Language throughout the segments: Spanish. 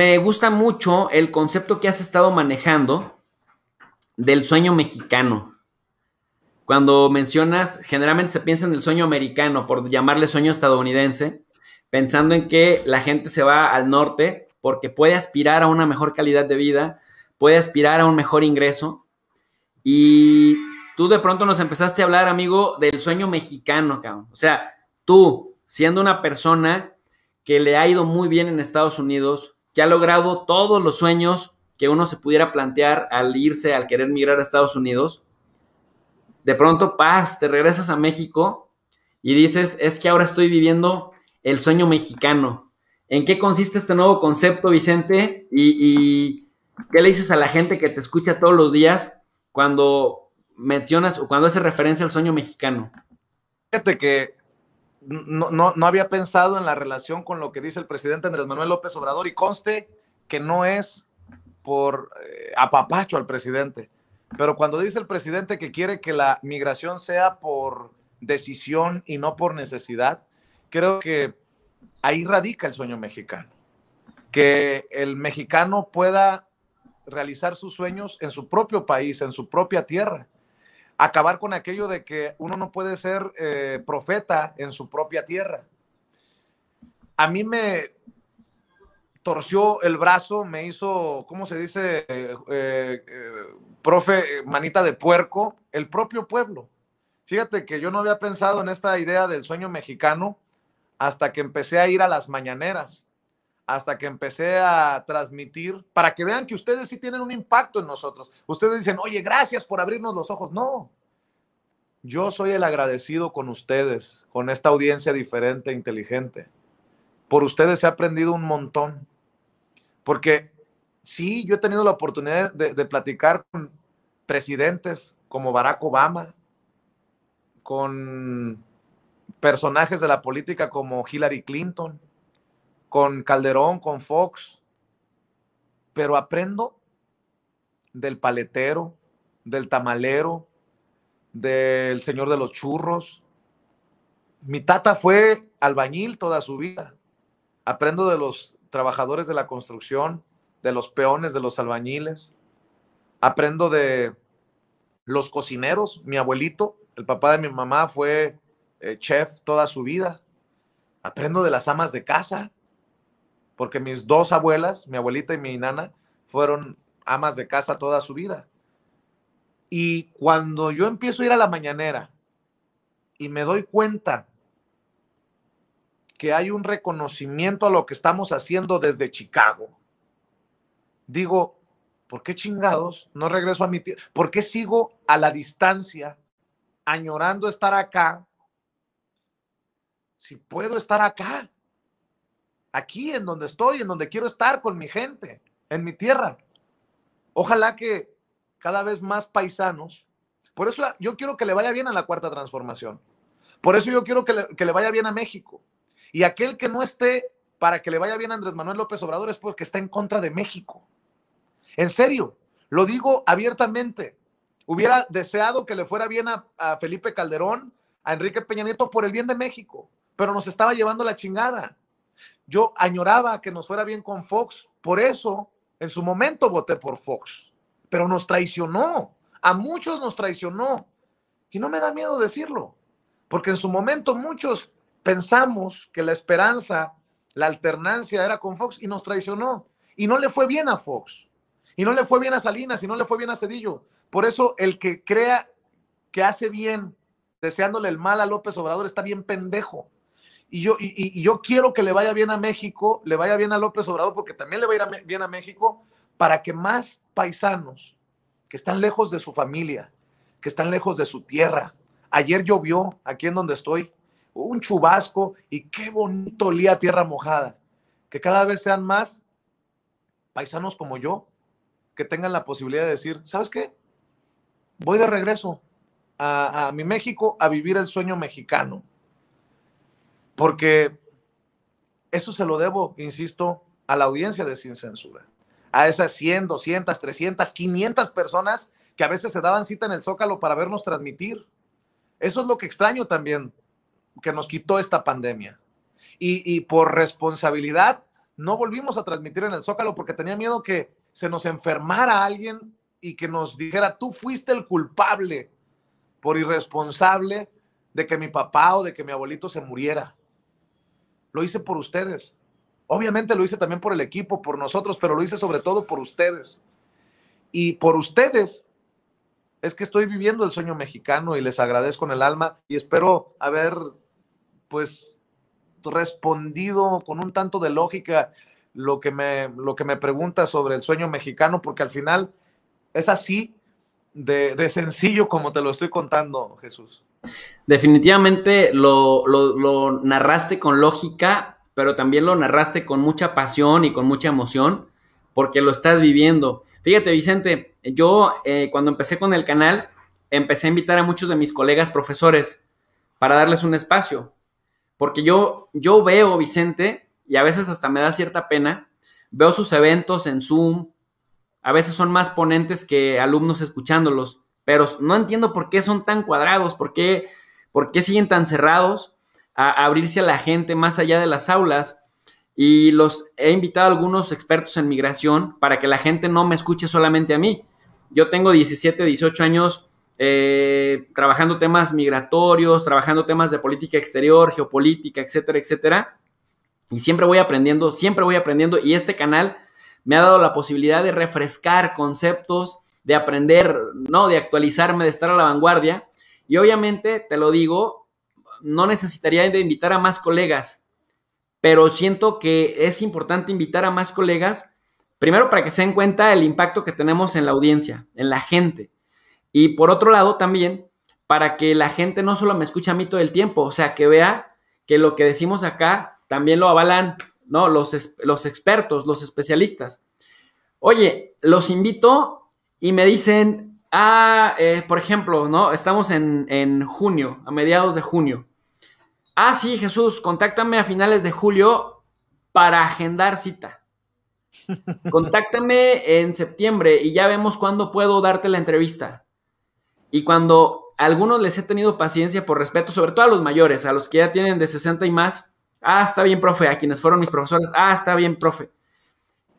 me gusta mucho el concepto que has estado manejando del sueño mexicano. Cuando mencionas, generalmente se piensa en el sueño americano, por llamarle sueño estadounidense, pensando en que la gente se va al norte porque puede aspirar a una mejor calidad de vida, puede aspirar a un mejor ingreso. Y tú de pronto nos empezaste a hablar, amigo, del sueño mexicano, cabrón. O sea, tú, siendo una persona que le ha ido muy bien en Estados Unidos, que ha logrado todos los sueños que uno se pudiera plantear al irse, al querer migrar a Estados Unidos. De pronto, paz, te regresas a México y dices, es que ahora estoy viviendo el sueño mexicano. ¿En qué consiste este nuevo concepto, Vicente? ¿Y, qué le dices a la gente que te escucha todos los días cuando mencionas o cuando hace referencia al sueño mexicano? Fíjate que no, había pensado en la relación con lo que dice el presidente Andrés Manuel López Obrador y conste que no es por eh, apapacho al presidente. Pero cuando dice el presidente que quiere que la migración sea por decisión y no por necesidad, creo que ahí radica el sueño mexicano. Que el mexicano pueda realizar sus sueños en su propio país, en su propia tierra acabar con aquello de que uno no puede ser eh, profeta en su propia tierra. A mí me torció el brazo, me hizo, ¿cómo se dice, eh, eh, profe, manita de puerco, el propio pueblo. Fíjate que yo no había pensado en esta idea del sueño mexicano hasta que empecé a ir a las mañaneras hasta que empecé a transmitir para que vean que ustedes sí tienen un impacto en nosotros. Ustedes dicen, oye, gracias por abrirnos los ojos. No, yo soy el agradecido con ustedes, con esta audiencia diferente, e inteligente. Por ustedes he aprendido un montón. Porque sí, yo he tenido la oportunidad de platicar con presidentes como Barack Obama, con personajes de la política como Hillary Clinton, con Calderón, con Fox, pero aprendo del paletero, del tamalero, del señor de los churros. Mi tata fue albañil toda su vida. Aprendo de los trabajadores de la construcción, de los peones, de los albañiles. Aprendo de los cocineros. Mi abuelito, el papá de mi mamá, fue eh, chef toda su vida. Aprendo de las amas de casa porque mis dos abuelas, mi abuelita y mi nana, fueron amas de casa toda su vida. Y cuando yo empiezo a ir a la mañanera y me doy cuenta que hay un reconocimiento a lo que estamos haciendo desde Chicago, digo, ¿por qué chingados no regreso a mi tierra? ¿Por qué sigo a la distancia añorando estar acá si puedo estar acá? aquí en donde estoy, en donde quiero estar con mi gente, en mi tierra. Ojalá que cada vez más paisanos. Por eso yo quiero que le vaya bien a la cuarta transformación. Por eso yo quiero que le, vaya bien a México. Y aquel que no esté para que le vaya bien a Andrés Manuel López Obrador es porque está en contra de México. En serio, lo digo abiertamente. Hubiera deseado que le fuera bien a, a Felipe Calderón, a Enrique Peña Nieto por el bien de México, pero nos estaba llevando la chingada. Yo añoraba que nos fuera bien con Fox, por eso en su momento voté por Fox, pero nos traicionó, a muchos nos traicionó. Y no me da miedo decirlo, porque en su momento muchos pensamos que la esperanza, la alternancia era con Fox y nos traicionó. Y no le fue bien a Fox, y no le fue bien a Salinas, y no le fue bien a Cedillo. Por eso el que crea que hace bien deseándole el mal a López Obrador está bien pendejo y yo, y, yo quiero que le vaya bien a México, le vaya bien a López Obrador, porque también le va a ir bien a México, para que más paisanos que están lejos de su familia, que están lejos de su tierra, ayer llovió aquí en donde estoy, un chubasco, y qué bonito olía tierra mojada, que cada vez sean más paisanos como yo, que tengan la posibilidad de decir, ¿sabes qué? Voy de regreso a mi México a vivir el sueño mexicano porque eso se lo debo, insisto, a la audiencia de Sin Censura, a esas 100, 200, 300, 500 personas que a veces se daban cita en el Zócalo para vernos transmitir. Eso es lo que extraño también, que nos quitó esta pandemia. Y, y por responsabilidad no volvimos a transmitir en el Zócalo porque tenía miedo que se nos enfermara alguien y que nos dijera, tú fuiste el culpable por irresponsable de que mi papá o de que mi abuelito se muriera. Lo hice por ustedes. Obviamente lo hice también por el equipo, por nosotros, pero lo hice sobre todo por ustedes. Y por ustedes es que estoy viviendo el sueño mexicano y les agradezco en el alma y espero haber pues respondido con un tanto de lógica lo que me, lo que me pregunta sobre el sueño mexicano, porque al final es así de sencillo como te lo estoy contando, Jesús. Definitivamente lo, narraste con lógica, pero también lo narraste con mucha pasión y con mucha emoción, porque lo estás viviendo. Fíjate, Vicente, yo eh, cuando empecé con el canal, empecé a invitar a muchos de mis colegas profesores para darles un espacio, porque yo, yo veo, Vicente, y a veces hasta me da cierta pena, veo sus eventos en Zoom, a veces son más ponentes que alumnos escuchándolos pero no entiendo por qué son tan cuadrados, por qué, siguen tan cerrados a abrirse a la gente más allá de las aulas. Y los he invitado a algunos expertos en migración para que la gente no me escuche solamente a mí. Yo tengo 17, 18 años eh, trabajando temas migratorios, trabajando temas de política exterior, geopolítica, etcétera, etcétera. Y siempre voy aprendiendo, siempre voy aprendiendo. Y este canal me ha dado la posibilidad de refrescar conceptos, de aprender, ¿no? De actualizarme, de estar a la vanguardia. Y obviamente, te lo digo, no necesitaría de invitar a más colegas, pero siento que es importante invitar a más colegas, primero para que se den cuenta el impacto que tenemos en la audiencia, en la gente. Y por otro lado, también para que la gente no solo me escuche a mí todo el tiempo, o sea, que vea que lo que decimos acá también lo avalan, ¿no? Los, los expertos, los especialistas. Oye, los invito y me dicen, ah, eh, por ejemplo, ¿no? Estamos en, en junio, a mediados de junio. Ah, sí, Jesús, contáctame a finales de julio para agendar cita. Contáctame en septiembre y ya vemos cuándo puedo darte la entrevista. Y cuando a algunos les he tenido paciencia por respeto, sobre todo a los mayores, a los que ya tienen de 60 y más, ah, está bien, profe, a quienes fueron mis profesores, ah, está bien, profe.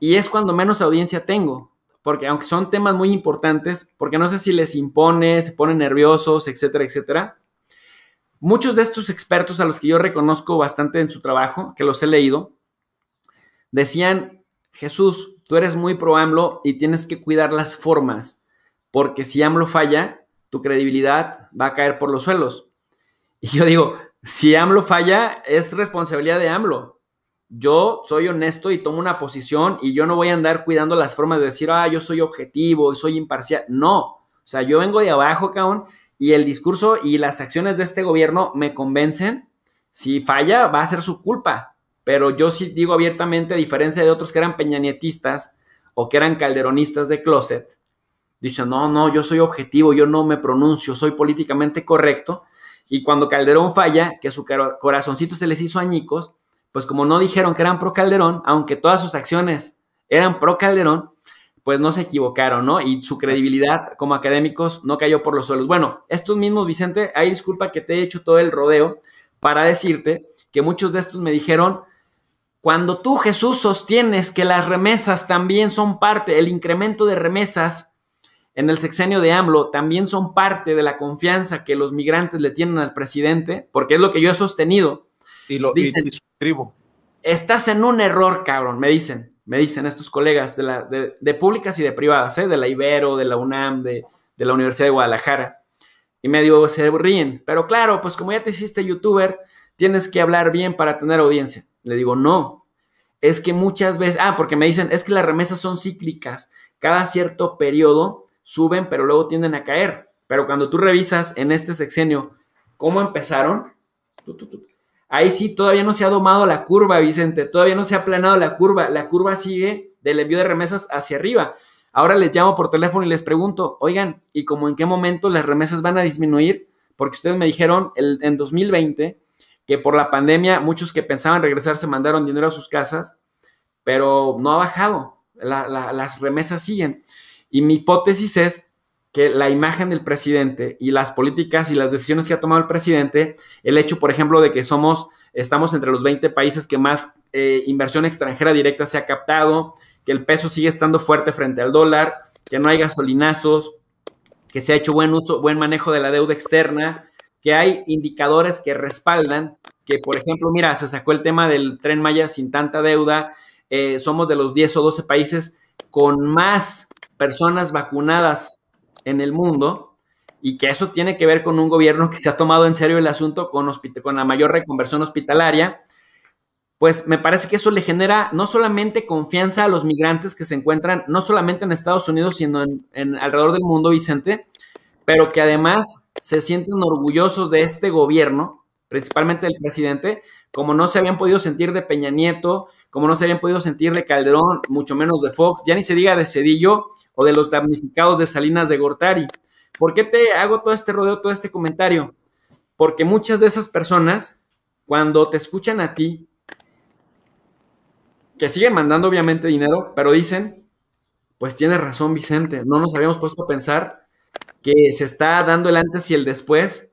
Y es cuando menos audiencia tengo porque aunque son temas muy importantes, porque no sé si les impone, se ponen nerviosos, etcétera, etcétera. Muchos de estos expertos a los que yo reconozco bastante en su trabajo, que los he leído, decían, Jesús, tú eres muy pro AMLO y tienes que cuidar las formas, porque si AMLO falla, tu credibilidad va a caer por los suelos. Y yo digo, si AMLO falla, es responsabilidad de AMLO, yo soy honesto y tomo una posición y yo no voy a andar cuidando las formas de decir, ah, yo soy objetivo, soy imparcial. No, o sea, yo vengo de abajo, cabrón, y el discurso y las acciones de este gobierno me convencen. Si falla, va a ser su culpa. Pero yo sí digo abiertamente, a diferencia de otros que eran peñanietistas o que eran calderonistas de closet, dicen, no, no, yo soy objetivo, yo no me pronuncio, soy políticamente correcto. Y cuando Calderón falla, que su corazoncito se les hizo añicos, pues como no dijeron que eran pro Calderón, aunque todas sus acciones eran pro Calderón, pues no se equivocaron, ¿no? Y su credibilidad como académicos no cayó por los suelos. Bueno, estos mismos, Vicente, hay disculpa que te he hecho todo el rodeo para decirte que muchos de estos me dijeron, cuando tú, Jesús, sostienes que las remesas también son parte, el incremento de remesas en el sexenio de AMLO también son parte de la confianza que los migrantes le tienen al presidente, porque es lo que yo he sostenido, y lo dicen, Estás en un error, cabrón, me dicen, me dicen estos colegas de, la, de, públicas y de privadas, ¿eh? de la Ibero, de la UNAM, de, de la Universidad de Guadalajara. Y medio se ríen, pero claro, pues como ya te hiciste youtuber, tienes que hablar bien para tener audiencia. Le digo, no, es que muchas veces, ah, porque me dicen, es que las remesas son cíclicas, cada cierto periodo suben, pero luego tienden a caer. Pero cuando tú revisas en este sexenio cómo empezaron, Ahí sí, todavía no se ha domado la curva, Vicente, todavía no se ha aplanado la curva, la curva sigue del envío de remesas hacia arriba. Ahora les llamo por teléfono y les pregunto, oigan, ¿y cómo en qué momento las remesas van a disminuir? Porque ustedes me dijeron en 2020 que por la pandemia muchos que pensaban regresar se mandaron dinero a sus casas, pero no ha bajado, las remesas siguen. Y mi hipótesis es que la imagen del presidente y las políticas y las decisiones que ha tomado el presidente, el hecho, por ejemplo, de que somos, estamos entre los 20 países que más eh, inversión extranjera directa se ha captado, que el peso sigue estando fuerte frente al dólar, que no hay gasolinazos, que se ha hecho buen uso, buen manejo de la deuda externa, que hay indicadores que respaldan, que por ejemplo, mira, se sacó el tema del tren Maya sin tanta deuda, eh, somos de los 10 o 12 países con más personas vacunadas en el mundo y que eso tiene que ver con un gobierno que se ha tomado en serio el asunto con, con la mayor reconversión hospitalaria, pues me parece que eso le genera no solamente confianza a los migrantes que se encuentran no solamente en Estados Unidos, sino en alrededor del mundo, Vicente, pero que además se sienten orgullosos de este gobierno principalmente del presidente, como no se habían podido sentir de Peña Nieto, como no se habían podido sentir de Calderón, mucho menos de Fox, ya ni se diga de Cedillo o de los damnificados de Salinas de Gortari. ¿Por qué te hago todo este rodeo, todo este comentario? Porque muchas de esas personas, cuando te escuchan a ti, que siguen mandando obviamente dinero, pero dicen, pues tiene razón Vicente, no nos habíamos puesto a pensar que se está dando el antes y el después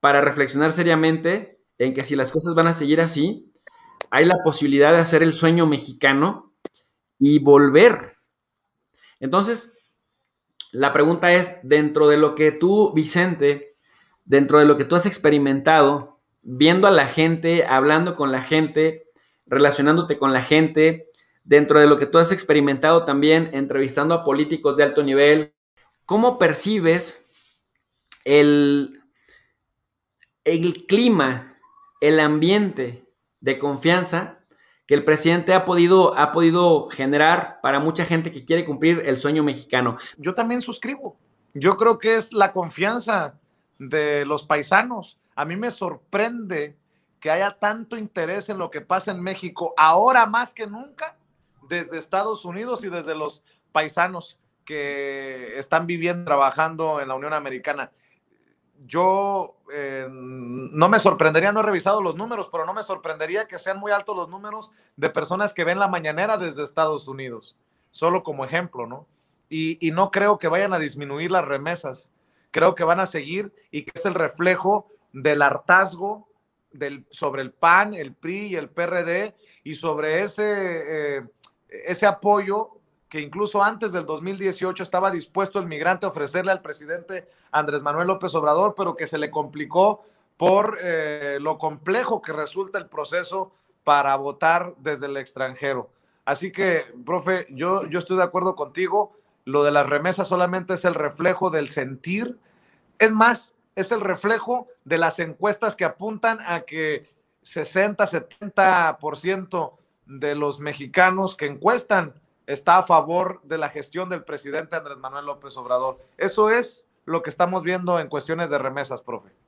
para reflexionar seriamente en que si las cosas van a seguir así, hay la posibilidad de hacer el sueño mexicano y volver. Entonces, la pregunta es, dentro de lo que tú, Vicente, dentro de lo que tú has experimentado, viendo a la gente, hablando con la gente, relacionándote con la gente, dentro de lo que tú has experimentado también, entrevistando a políticos de alto nivel, ¿cómo percibes el, el clima, el ambiente de confianza que el presidente ha podido, ha podido generar para mucha gente que quiere cumplir el sueño mexicano. Yo también suscribo. Yo creo que es la confianza de los paisanos. A mí me sorprende que haya tanto interés en lo que pasa en México, ahora más que nunca, desde Estados Unidos y desde los paisanos que están viviendo, trabajando en la Unión Americana yo eh, no me sorprendería, no he revisado los números, pero no me sorprendería que sean muy altos los números de personas que ven la mañanera desde Estados Unidos, solo como ejemplo, ¿no? Y, no creo que vayan a disminuir las remesas, creo que van a seguir y que es el reflejo del hartazgo del, sobre el PAN, el PRI y el PRD y sobre ese, eh, ese apoyo que incluso antes del 2018 estaba dispuesto el migrante a ofrecerle al presidente Andrés Manuel López Obrador, pero que se le complicó por eh, lo complejo que resulta el proceso para votar desde el extranjero. Así que, profe, yo, yo estoy de acuerdo contigo, lo de las remesas solamente es el reflejo del sentir, es más, es el reflejo de las encuestas que apuntan a que 60, 70% de los mexicanos que encuestan está a favor de la gestión del presidente Andrés Manuel López Obrador. Eso es lo que estamos viendo en cuestiones de remesas, profe.